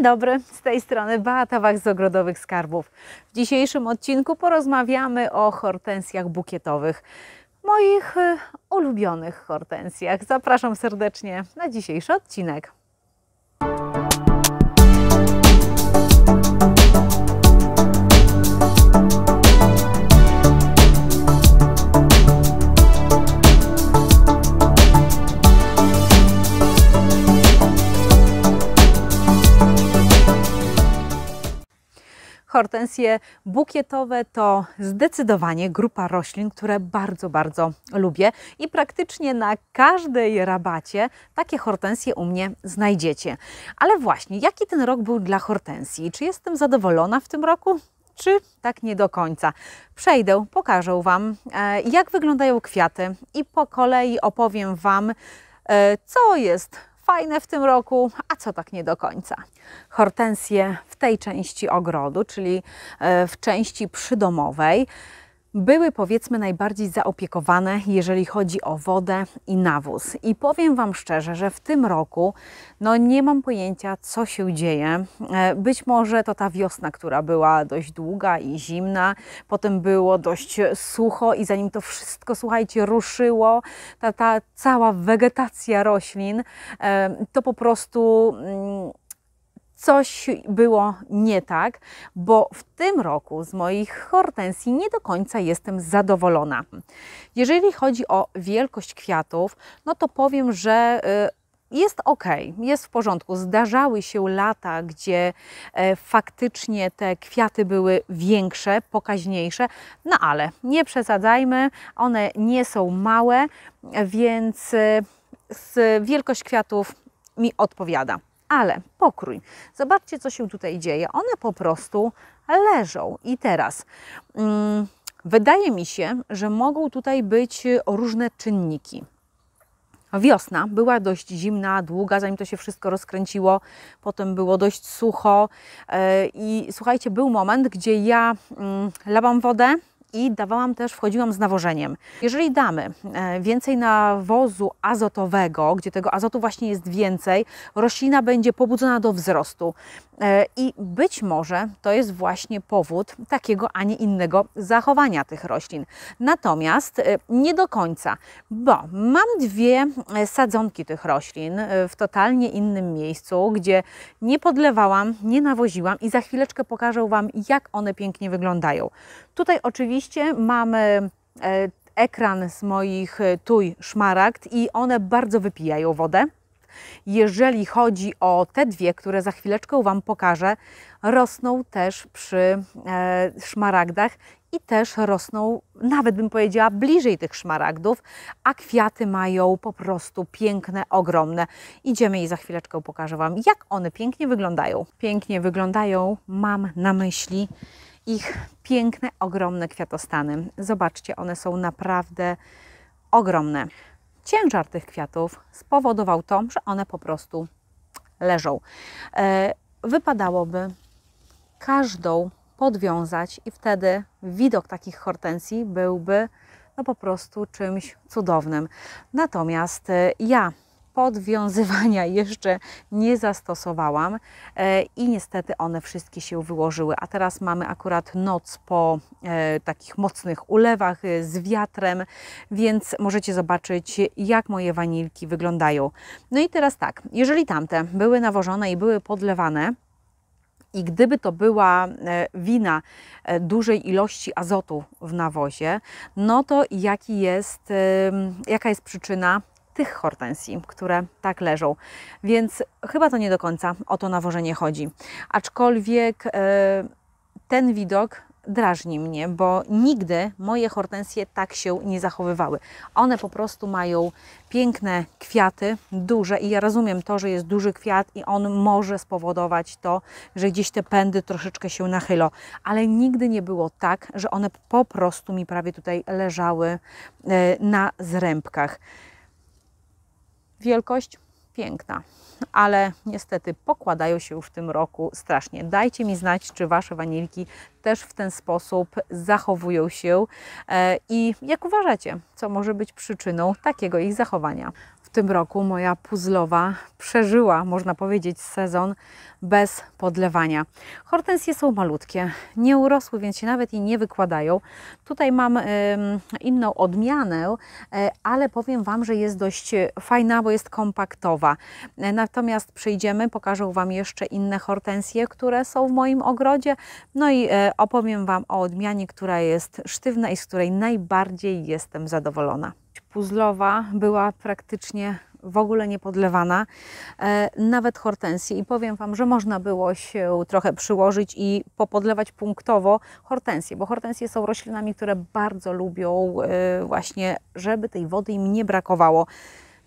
Dzień dobry, z tej strony Beata Wach z Ogrodowych Skarbów. W dzisiejszym odcinku porozmawiamy o hortensjach bukietowych, moich y, ulubionych hortensjach. Zapraszam serdecznie na dzisiejszy odcinek. Hortensje bukietowe to zdecydowanie grupa roślin, które bardzo, bardzo lubię i praktycznie na każdej rabacie takie hortensje u mnie znajdziecie. Ale właśnie, jaki ten rok był dla hortensji? Czy jestem zadowolona w tym roku? czy tak nie do końca. Przejdę, pokażę Wam, e, jak wyglądają kwiaty i po kolei opowiem Wam, e, co jest fajne w tym roku, a co tak nie do końca. Hortensje w tej części ogrodu, czyli e, w części przydomowej, były powiedzmy najbardziej zaopiekowane, jeżeli chodzi o wodę i nawóz. I powiem Wam szczerze, że w tym roku no nie mam pojęcia, co się dzieje. E, być może to ta wiosna, która była dość długa i zimna, potem było dość sucho i zanim to wszystko, słuchajcie, ruszyło, ta, ta cała wegetacja roślin, e, to po prostu mm, coś było nie tak, bo w tym roku z moich hortensji nie do końca jestem zadowolona. Jeżeli chodzi o wielkość kwiatów, no to powiem, że y, jest ok, jest w porządku. Zdarzały się lata, gdzie e, faktycznie te kwiaty były większe, pokaźniejsze, no ale nie przesadzajmy, one nie są małe, więc y, wielkość kwiatów mi odpowiada ale pokrój. Zobaczcie, co się tutaj dzieje. One po prostu leżą. I teraz hmm, wydaje mi się, że mogą tutaj być y, różne czynniki. Wiosna była dość zimna, długa, zanim to się wszystko rozkręciło. Potem było dość sucho. E, I słuchajcie, był moment, gdzie ja mm, lałam wodę, i dawałam też, wchodziłam z nawożeniem. Jeżeli damy e, więcej nawozu azotowego, gdzie tego azotu właśnie jest więcej, roślina będzie pobudzona do wzrostu. E, I być może to jest właśnie powód takiego, a nie innego zachowania tych roślin. Natomiast e, nie do końca, bo mam dwie e, sadzonki tych roślin w totalnie innym miejscu, gdzie nie podlewałam, nie nawoziłam i za chwileczkę pokażę Wam, jak one pięknie wyglądają. Tutaj oczywiście mamy ekran z moich tuj szmaragd i one bardzo wypijają wodę jeżeli chodzi o te dwie, które za chwileczkę Wam pokażę, rosną też przy e, szmaragdach i też rosną, nawet bym powiedziała, bliżej tych szmaragdów, a kwiaty mają po prostu piękne, ogromne. Idziemy i za chwileczkę pokażę Wam, jak one pięknie wyglądają. Pięknie wyglądają, mam na myśli ich piękne, ogromne kwiatostany. Zobaczcie, one są naprawdę ogromne ciężar tych kwiatów spowodował to, że one po prostu leżą. E, wypadałoby każdą podwiązać i wtedy widok takich hortensji byłby no po prostu czymś cudownym. Natomiast e, ja podwiązywania jeszcze nie zastosowałam e, i niestety one wszystkie się wyłożyły. A teraz mamy akurat noc po e, takich mocnych ulewach e, z wiatrem, więc możecie zobaczyć, jak moje wanilki wyglądają. No i teraz tak, jeżeli tamte były nawożone i były podlewane, i gdyby to była wina dużej ilości azotu w nawozie, no to jaki jest, jaka jest przyczyna tych hortensji, które tak leżą. Więc chyba to nie do końca o to nawożenie chodzi. Aczkolwiek e, ten widok drażni mnie, bo nigdy moje hortensje tak się nie zachowywały. One po prostu mają piękne kwiaty, duże i ja rozumiem to, że jest duży kwiat i on może spowodować to, że gdzieś te pędy troszeczkę się nachylą, ale nigdy nie było tak, że one po prostu mi prawie tutaj leżały e, na zrębkach. Wielkość piękna, ale niestety pokładają się już w tym roku strasznie. Dajcie mi znać, czy Wasze wanilki też w ten sposób zachowują się e, i jak uważacie, co może być przyczyną takiego ich zachowania w tym roku moja puzzlowa przeżyła, można powiedzieć, sezon bez podlewania. Hortensje są malutkie, nie urosły, więc się nawet i nie wykładają. Tutaj mam y, inną odmianę, y, ale powiem Wam, że jest dość fajna, bo jest kompaktowa. E, natomiast przyjdziemy, pokażę Wam jeszcze inne hortensje, które są w moim ogrodzie. No i y, opowiem Wam o odmianie, która jest sztywna i z której najbardziej jestem zadowolona puzzlowa była praktycznie w ogóle niepodlewana, e, nawet hortensji. I powiem Wam, że można było się trochę przyłożyć i popodlewać punktowo hortensje, bo hortensje są roślinami, które bardzo lubią e, właśnie, żeby tej wody im nie brakowało.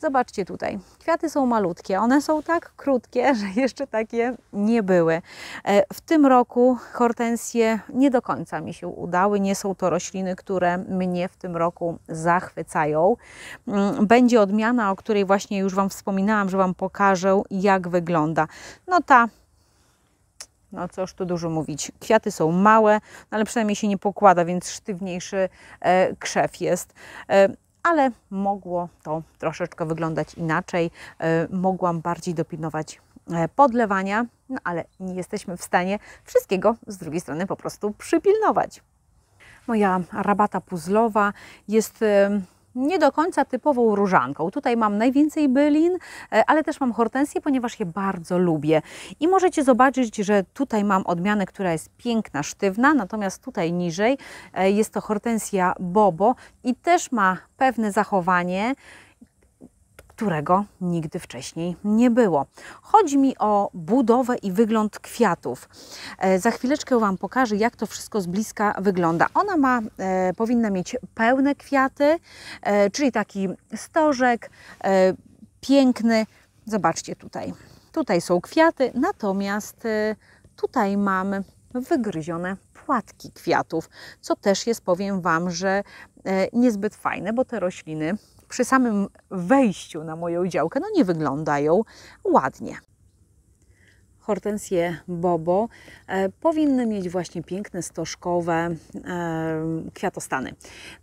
Zobaczcie tutaj, kwiaty są malutkie, one są tak krótkie, że jeszcze takie nie były. E, w tym roku hortensje nie do końca mi się udały, nie są to rośliny, które mnie w tym roku zachwycają. Mm, będzie odmiana, o której właśnie już Wam wspominałam, że Wam pokażę jak wygląda. No ta no cóż tu dużo mówić. Kwiaty są małe, no ale przynajmniej się nie pokłada, więc sztywniejszy e, krzew jest. E, ale mogło to troszeczkę wyglądać inaczej. E, mogłam bardziej dopilnować e, podlewania, no ale nie jesteśmy w stanie wszystkiego z drugiej strony po prostu przypilnować. Moja rabata puzzlowa jest nie do końca typową różanką. Tutaj mam najwięcej bylin, e, ale też mam hortensję, ponieważ je bardzo lubię. I możecie zobaczyć, że tutaj mam odmianę, która jest piękna, sztywna, natomiast tutaj niżej e, jest to hortensja bobo i też ma pewne zachowanie którego nigdy wcześniej nie było. Chodzi mi o budowę i wygląd kwiatów. E, za chwileczkę Wam pokażę, jak to wszystko z bliska wygląda. Ona ma, e, powinna mieć pełne kwiaty, e, czyli taki stożek piękny. Zobaczcie tutaj. Tutaj są kwiaty, natomiast tutaj mamy wygryzione płatki kwiatów, co też jest, powiem Wam, że niezbyt fajne, bo te rośliny przy samym wejściu na moją działkę no nie wyglądają ładnie. Hortensje bobo e, powinny mieć właśnie piękne stożkowe e, kwiatostany.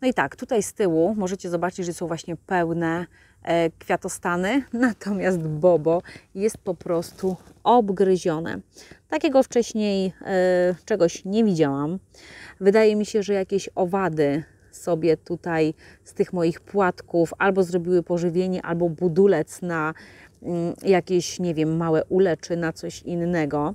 No i tak, tutaj z tyłu możecie zobaczyć, że są właśnie pełne e, kwiatostany, natomiast bobo jest po prostu obgryzione. Takiego wcześniej e, czegoś nie widziałam. Wydaje mi się, że jakieś owady sobie tutaj z tych moich płatków albo zrobiły pożywienie, albo budulec na mm, jakieś, nie wiem, małe ule czy na coś innego.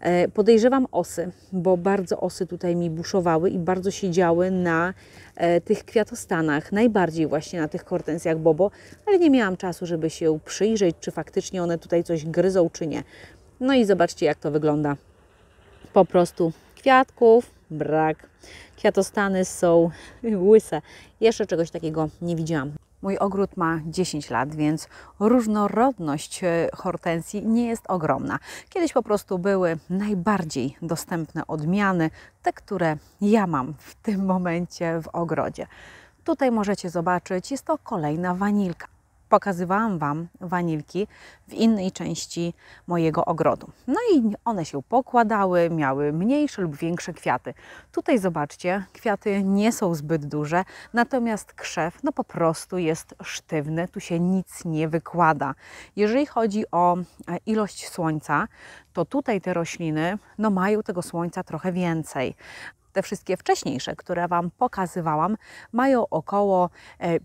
E, podejrzewam osy, bo bardzo osy tutaj mi buszowały i bardzo siedziały na e, tych kwiatostanach, najbardziej właśnie na tych hortensjach bobo, ale nie miałam czasu, żeby się przyjrzeć, czy faktycznie one tutaj coś gryzą, czy nie. No i zobaczcie, jak to wygląda. Po prostu kwiatków, brak. Kwiatostany są łyse. Jeszcze czegoś takiego nie widziałam. Mój ogród ma 10 lat, więc różnorodność e, hortensji nie jest ogromna. Kiedyś po prostu były najbardziej dostępne odmiany, te, które ja mam w tym momencie w ogrodzie. Tutaj możecie zobaczyć, jest to kolejna wanilka pokazywałam Wam wanilki w innej części mojego ogrodu. No i one się pokładały, miały mniejsze lub większe kwiaty. Tutaj zobaczcie, kwiaty nie są zbyt duże, natomiast krzew no po prostu jest sztywny, tu się nic nie wykłada. Jeżeli chodzi o e, ilość słońca, to tutaj te rośliny no mają tego słońca trochę więcej. Te wszystkie wcześniejsze, które Wam pokazywałam, mają około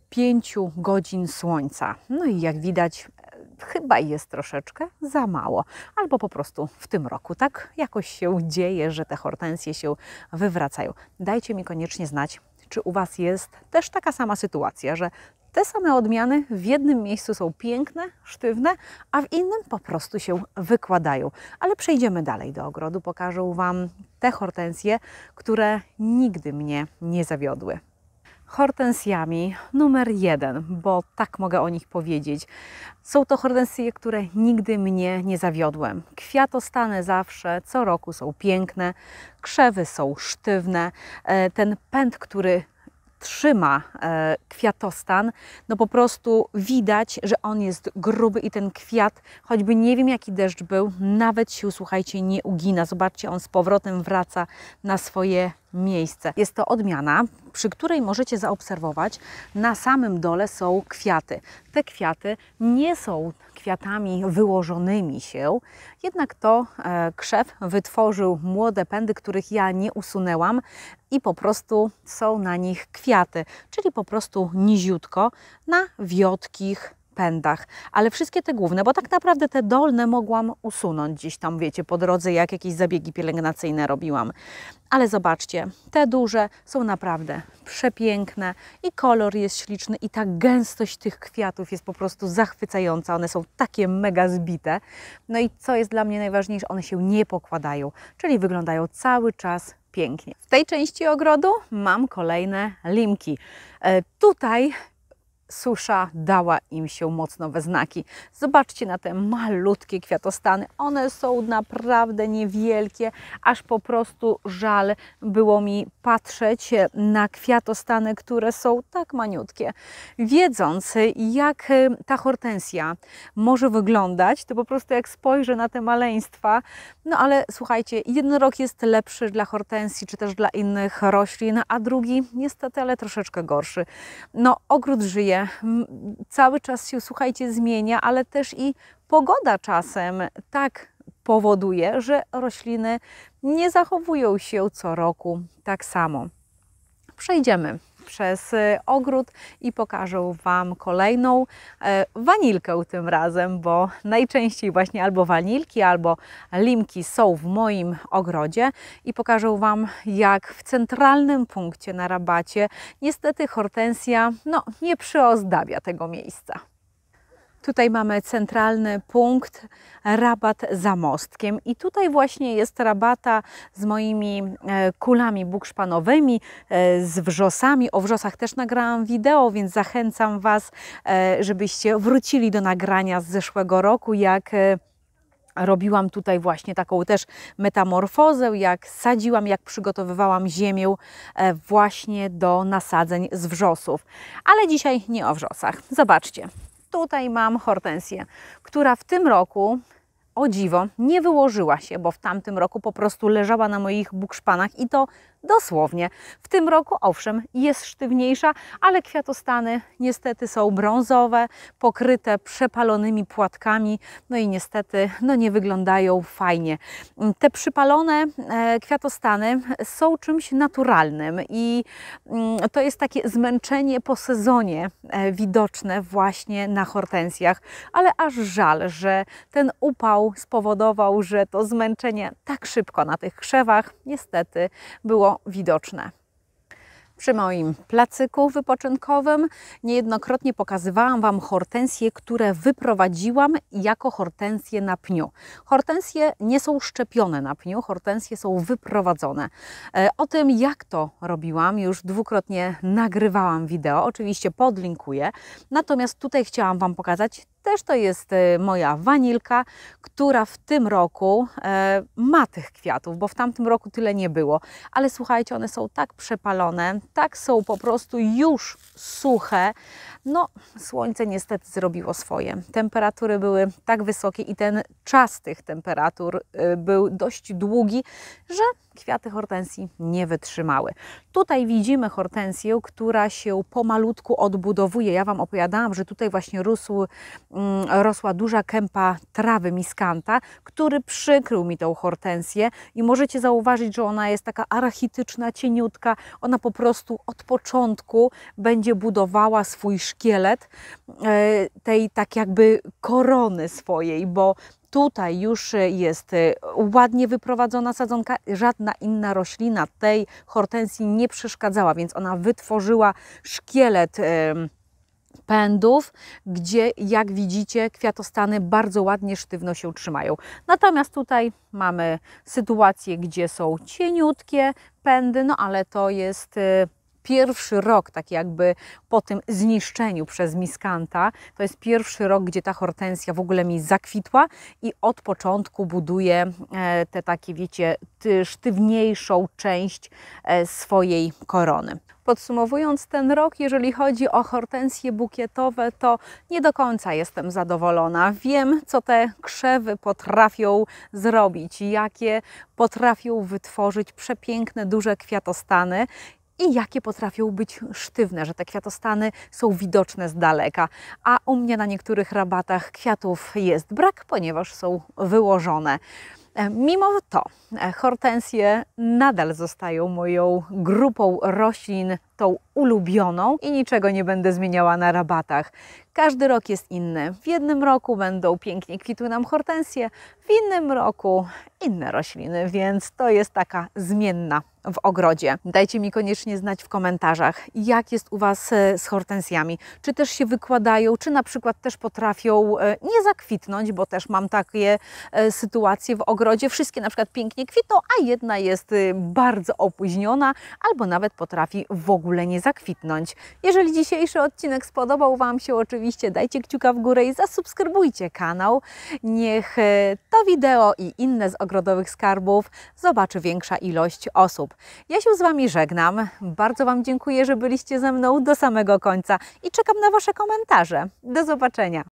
5 e, godzin słońca. No i jak widać, e, chyba jest troszeczkę za mało, albo po prostu w tym roku tak jakoś się dzieje, że te hortensje się wywracają. Dajcie mi koniecznie znać, czy u Was jest też taka sama sytuacja, że te same odmiany w jednym miejscu są piękne, sztywne, a w innym po prostu się wykładają. Ale przejdziemy dalej do ogrodu, pokażę Wam te hortensje, które nigdy mnie nie zawiodły hortensjami numer jeden, bo tak mogę o nich powiedzieć. Są to hortensje, które nigdy mnie nie zawiodłem. Kwiatostany zawsze, co roku są piękne, krzewy są sztywne, e, ten pęd, który trzyma e, kwiatostan, no po prostu widać, że on jest gruby i ten kwiat, choćby nie wiem jaki deszcz był, nawet się, słuchajcie, nie ugina. Zobaczcie, on z powrotem wraca na swoje miejsce. Jest to odmiana, przy której możecie zaobserwować, na samym dole są kwiaty. Te kwiaty nie są kwiatami wyłożonymi się, jednak to e, krzew wytworzył młode pędy, których ja nie usunęłam i po prostu są na nich kwiaty, czyli po prostu niziutko na wiotkich pędach, ale wszystkie te główne, bo tak naprawdę te dolne mogłam usunąć gdzieś tam, wiecie, po drodze, jak jakieś zabiegi pielęgnacyjne robiłam. Ale zobaczcie, te duże są naprawdę przepiękne i kolor jest śliczny i ta gęstość tych kwiatów jest po prostu zachwycająca. One są takie mega zbite. No i co jest dla mnie najważniejsze, one się nie pokładają, czyli wyglądają cały czas pięknie. W tej części ogrodu mam kolejne limki. E, tutaj susza dała im się mocno we znaki. Zobaczcie na te malutkie kwiatostany. One są naprawdę niewielkie, aż po prostu żal było mi patrzeć na kwiatostany, które są tak maniutkie. Wiedząc, jak y, ta hortensja może wyglądać, to po prostu jak spojrzę na te maleństwa, no ale słuchajcie, jeden rok jest lepszy dla hortensji, czy też dla innych roślin, a drugi niestety, ale troszeczkę gorszy. No, ogród żyje, cały czas się, słuchajcie, zmienia, ale też i pogoda czasem tak powoduje, że rośliny nie zachowują się co roku tak samo. Przejdziemy przez y, ogród i pokażę Wam kolejną e, wanilkę tym razem, bo najczęściej właśnie albo wanilki, albo limki są w moim ogrodzie i pokażę Wam jak w centralnym punkcie na rabacie niestety hortensja no, nie przyozdabia tego miejsca. Tutaj mamy centralny punkt, rabat za mostkiem i tutaj właśnie jest rabata z moimi e, kulami bukszpanowymi, e, z wrzosami. O wrzosach też nagrałam wideo, więc zachęcam Was, e, żebyście wrócili do nagrania z zeszłego roku, jak robiłam tutaj właśnie taką też metamorfozę, jak sadziłam, jak przygotowywałam ziemię właśnie do nasadzeń z wrzosów. Ale dzisiaj nie o wrzosach. Zobaczcie tutaj mam hortensję, która w tym roku o dziwo, nie wyłożyła się, bo w tamtym roku po prostu leżała na moich bukszpanach i to dosłownie. W tym roku owszem jest sztywniejsza, ale kwiatostany niestety są brązowe, pokryte przepalonymi płatkami, no i niestety no nie wyglądają fajnie. Te przypalone e, kwiatostany są czymś naturalnym i mm, to jest takie zmęczenie po sezonie e, widoczne właśnie na hortensjach, ale aż żal, że ten upał spowodował, że to zmęczenie tak szybko na tych krzewach niestety było widoczne. Przy moim placyku wypoczynkowym niejednokrotnie pokazywałam Wam hortensje, które wyprowadziłam jako hortensje na pniu. Hortensje nie są szczepione na pniu, hortensje są wyprowadzone. E, o tym, jak to robiłam, już dwukrotnie nagrywałam wideo, oczywiście podlinkuję. Natomiast tutaj chciałam Wam pokazać też to jest e, moja wanilka, która w tym roku e, ma tych kwiatów, bo w tamtym roku tyle nie było. Ale słuchajcie, one są tak przepalone, tak są po prostu już suche. No, słońce niestety zrobiło swoje. Temperatury były tak wysokie i ten czas tych temperatur e, był dość długi, że kwiaty hortensji nie wytrzymały. Tutaj widzimy hortensję, która się pomalutku odbudowuje. Ja Wam opowiadałam, że tutaj właśnie rósł Mm, rosła duża kępa trawy miskanta, który przykrył mi tą hortensję i możecie zauważyć, że ona jest taka arachityczna, cieniutka. Ona po prostu od początku będzie budowała swój szkielet e, tej tak jakby korony swojej, bo tutaj już jest e, ładnie wyprowadzona sadzonka, żadna inna roślina tej hortensji nie przeszkadzała, więc ona wytworzyła szkielet pędów, gdzie jak widzicie kwiatostany bardzo ładnie sztywno się trzymają. Natomiast tutaj mamy sytuację, gdzie są cieniutkie pędy, no ale to jest y, pierwszy rok, tak jakby po tym zniszczeniu przez miskanta, to jest pierwszy rok, gdzie ta hortensja w ogóle mi zakwitła i od początku buduje te takie, wiecie, sztywniejszą część e, swojej korony. Podsumowując ten rok, jeżeli chodzi o hortensje bukietowe, to nie do końca jestem zadowolona. Wiem, co te krzewy potrafią zrobić, jakie potrafią wytworzyć przepiękne, duże kwiatostany i jakie potrafią być sztywne, że te kwiatostany są widoczne z daleka. A u mnie na niektórych rabatach kwiatów jest brak, ponieważ są wyłożone. E, mimo to e, hortensje nadal zostają moją grupą roślin ulubioną i niczego nie będę zmieniała na rabatach. Każdy rok jest inny. W jednym roku będą pięknie kwitły nam hortensje, w innym roku inne rośliny, więc to jest taka zmienna w ogrodzie. Dajcie mi koniecznie znać w komentarzach, jak jest u Was e, z hortensjami. Czy też się wykładają, czy na przykład też potrafią e, nie zakwitnąć, bo też mam takie e, sytuacje w ogrodzie. Wszystkie na przykład pięknie kwitną, a jedna jest bardzo opóźniona albo nawet potrafi w ogóle ogóle nie zakwitnąć. Jeżeli dzisiejszy odcinek spodobał Wam się, oczywiście dajcie kciuka w górę i zasubskrybujcie kanał. Niech e, to wideo i inne z ogrodowych skarbów zobaczy większa ilość osób. Ja się z Wami żegnam. Bardzo Wam dziękuję, że byliście ze mną do samego końca i czekam na Wasze komentarze. Do zobaczenia.